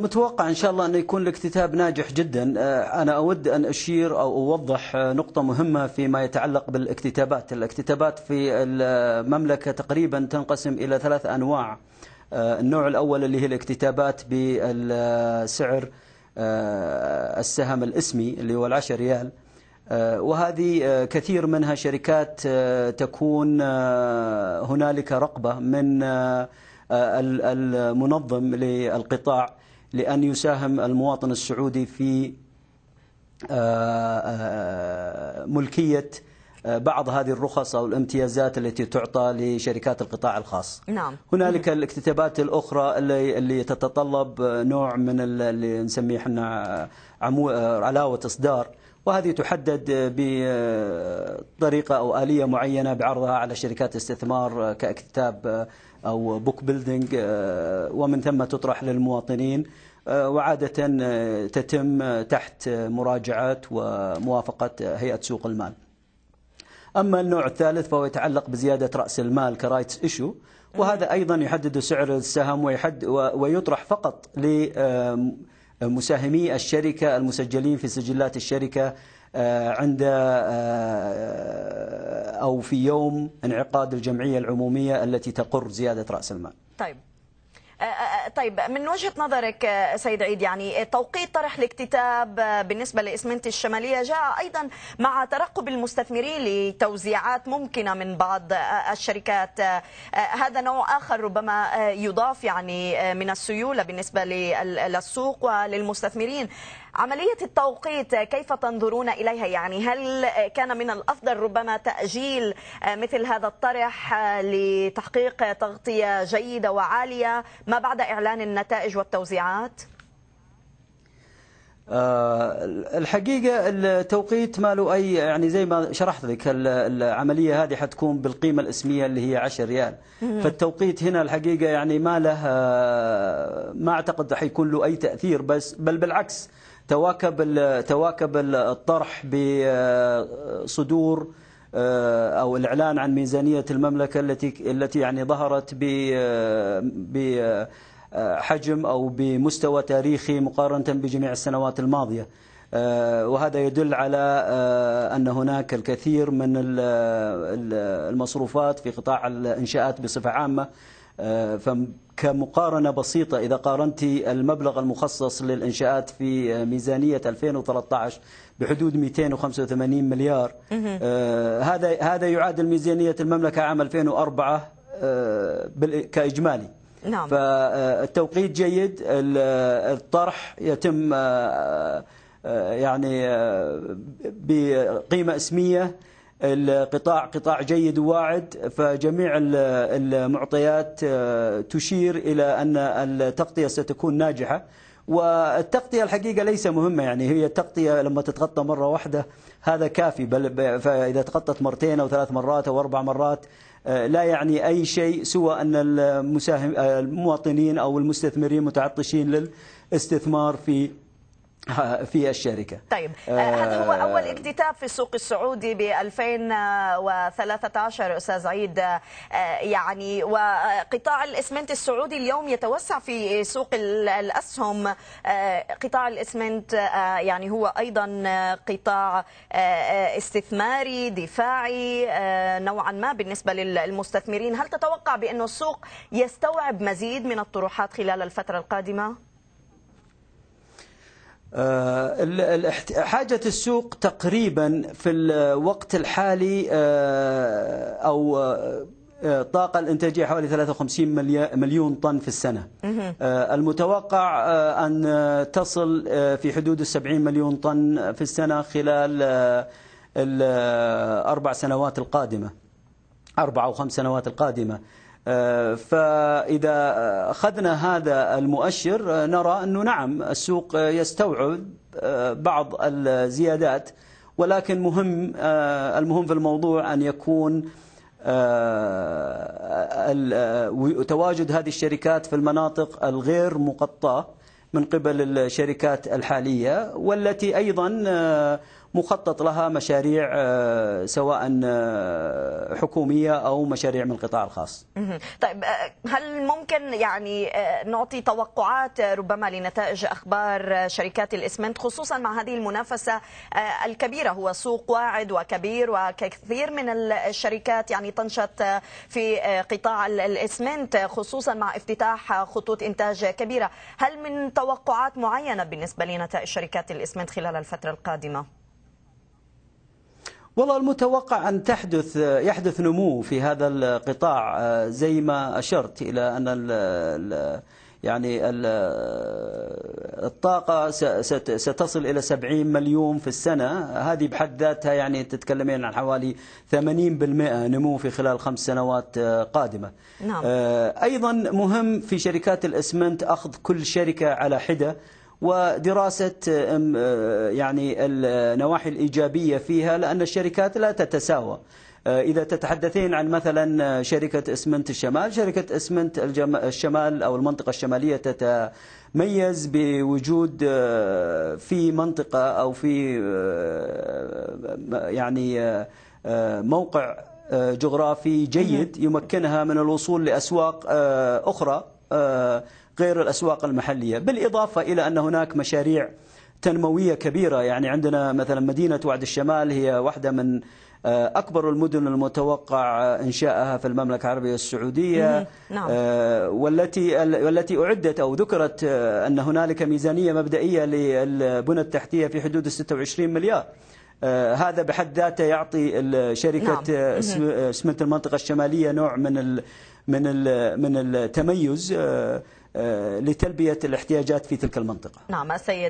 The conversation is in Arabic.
متوقع ان شاء الله انه يكون الاكتتاب ناجح جدا آه، انا اود ان اشير او اوضح آه، نقطه مهمه فيما يتعلق بالاكتتابات الاكتتابات في المملكه تقريبا تنقسم الى ثلاث انواع آه، النوع الاول اللي هي الاكتتابات بالسعر السهم الاسمي اللي هو العشر ريال وهذه كثير منها شركات تكون هنالك رقبه من المنظم للقطاع لأن يساهم المواطن السعودي في آه، آه، ملكية آه، بعض هذه الرخص أو الامتيازات التي تعطى لشركات القطاع الخاص نعم. هنالك الاكتتابات الأخرى اللي, اللي تتطلب نوع من اللي نسميه احنا عمو... علاوة إصدار وهذه تحدد بطريقة أو آلية معينة بعرضها على شركات استثمار كاكتتاب أو بوك بيلدينج ومن ثم تطرح للمواطنين وعادة آه، تتم تحت مراجعة وموافقة هيئة سوق المال أما النوع الثالث فهو يتعلق بزيادة رأس المال كرايتس إيشو وهذا أيضا يحدد سعر السهم ويحد ويطرح فقط لمساهمي الشركة المسجلين في سجلات الشركة آه، عند آه، أو في يوم انعقاد الجمعية العمومية التي تقر زيادة رأس المال طيب طيب من وجهه نظرك آه، سيد عيد يعني آه، توقيت طرح الاكتتاب آه، بالنسبه لاسمنت الشماليه جاء ايضا مع ترقب المستثمرين لتوزيعات ممكنه من بعض الشركات هذا نوع اخر ربما يضاف يعني من السيوله بالنسبه للسوق وللمستثمرين عملية التوقيت كيف تنظرون إليها يعني هل كان من الأفضل ربما تأجيل مثل هذا الطرح لتحقيق تغطية جيدة وعالية ما بعد إعلان النتائج والتوزيعات؟ آه، الحقيقة التوقيت ما له أي يعني زي ما شرحت لك العملية هذه حتكون بالقيمة الاسمية اللي هي 10 ريال فالتوقيت هنا الحقيقة يعني ما له آه، ما أعتقد حيكون له أي تأثير بس بل بالعكس تواكب تواكب الطرح بصدور آه، او الاعلان عن ميزانيه المملكه التي التي يعني ظهرت ب آه، بحجم آه، او بمستوى تاريخي مقارنه بجميع السنوات الماضيه وهذا يدل على ان هناك الكثير من المصروفات في قطاع الانشاءات بصفه عامه آه، كمقارنة بسيطة إذا قارنت المبلغ المخصص للإنشاءات في آه، ميزانية 2013 بحدود 285 مليار آه، هذا هذا يعادل ميزانية المملكة عام 2004 كإجمالي نعم. فالتوقيت جيد الطرح يتم يعني بقيمة اسمية القطاع قطاع جيد وواعد فجميع المعطيات آه، تشير إلى أن التغطية ستكون ناجحة والتغطية الحقيقة ليس مهمة يعني هي التغطية لما تتغطى مرة واحدة هذا كافي بل فإذا تغطت مرتين أو ثلاث مرات أو أربع مرات آه، لا يعني أي شيء سوى أن المساهم المواطنين أو المستثمرين متعطشين للاستثمار في في الشركة طيب آه، آه، هذا هو أول اكتتاب في السوق السعودي ب 2013 أستاذ عيد آه، يعني وقطاع الإسمنت السعودي اليوم يتوسع في سوق الأسهم قطاع الإسمنت يعني هو أيضا قطاع استثماري دفاعي نوعا ما بالنسبة للمستثمرين هل تتوقع بأن السوق يستوعب مزيد من الطروحات خلال الفترة القادمة؟ آه، حاجة السوق تقريبا في الوقت الحالي آه، أو الطاقة آه، الإنتاجية حوالي 53 مليون طن في السنة المتوقع أن تصل في حدود 70 مليون طن في السنة خلال الأربع سنوات القادمة أربع أو خمس سنوات القادمة آه، فإذا أخذنا هذا المؤشر آه، نرى أنه نعم السوق يستوعب آه، بعض الزيادات ولكن مهم المهم في الموضوع أن يكون تواجد هذه الشركات في المناطق الغير مقطعة من قبل الشركات الحالية والتي أيضا مخطط لها مشاريع آه، سواء آه، حكومية أو مشاريع من القطاع الخاص طيب آه، هل ممكن يعني نعطي توقعات ربما لنتائج أخبار شركات الإسمنت خصوصا مع هذه المنافسة الكبيرة هو سوق واعد وكبير وكثير من الشركات يعني تنشط في قطاع الإسمنت خصوصا مع افتتاح خطوط إنتاج كبيرة هل من توقعات معينة بالنسبة لنتائج شركات الإسمنت خلال الفترة القادمة؟ والله المتوقع أن تحدث يحدث نمو في هذا القطاع آه، زي ما أشرت إلى أن الـ ال يعني الطاقة ستصل إلى 70 مليون في السنة هذه بحد ذاتها يعني تتكلمين عن حوالي 80% نمو في خلال خمس سنوات آه، قادمة نعم. آه، أيضا مهم في شركات الإسمنت أخذ كل شركة على حدة ودراسة يعني النواحي الإيجابية فيها لأن الشركات لا تتساوى إذا تتحدثين عن مثلا شركة إسمنت الشمال شركة إسمنت الشمال أو المنطقة الشمالية تتميز بوجود في منطقة أو في يعني موقع جغرافي جيد نعم. يمكنها من الوصول لأسواق أخرى آه، غير الأسواق المحلية بالإضافة إلى أن هناك مشاريع تنموية كبيرة يعني عندنا مثلا مدينة وعد الشمال هي واحدة من آه، أكبر المدن المتوقع إنشائها في المملكة العربية السعودية نعم. آه، والتي والتي أعدت أو ذكرت أن هنالك ميزانية مبدئية للبنى التحتية في حدود 26 مليار هذا بحد ذاته يعطي شركة نعم. سمنت المنطقة الشمالية نوع من من من التميز آه، آه، لتلبيه الاحتياجات في تلك المنطقه. نعم السيد